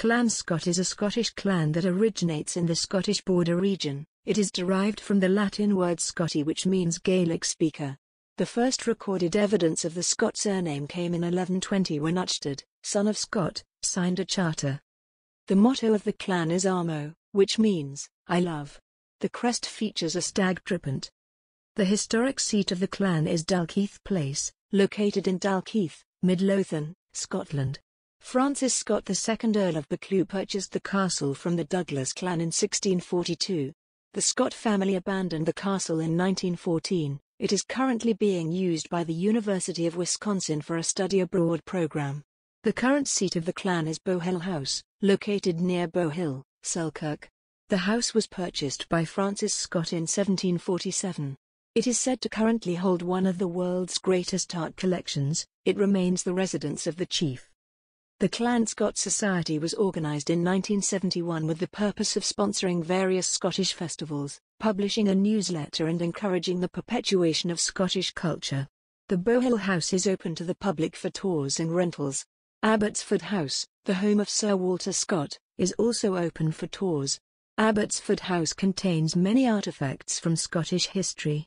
Clan Scott is a Scottish clan that originates in the Scottish border region. It is derived from the Latin word Scotti which means Gaelic speaker. The first recorded evidence of the Scott surname came in 1120 when Uchtred, son of Scott, signed a charter. The motto of the clan is Amo, which means, I love. The crest features a stag trippant. The historic seat of the clan is Dalkeith Place, located in Dalkeith, Midlothian, Scotland. Francis Scott II Earl of Buccleuch purchased the castle from the Douglas clan in 1642. The Scott family abandoned the castle in 1914. It is currently being used by the University of Wisconsin for a study abroad program. The current seat of the clan is Bohill House, located near Bohill, Selkirk. The house was purchased by Francis Scott in 1747. It is said to currently hold one of the world's greatest art collections, it remains the residence of the chief. The Clan Scott Society was organised in 1971 with the purpose of sponsoring various Scottish festivals, publishing a newsletter and encouraging the perpetuation of Scottish culture. The Bohill House is open to the public for tours and rentals. Abbotsford House, the home of Sir Walter Scott, is also open for tours. Abbotsford House contains many artefacts from Scottish history,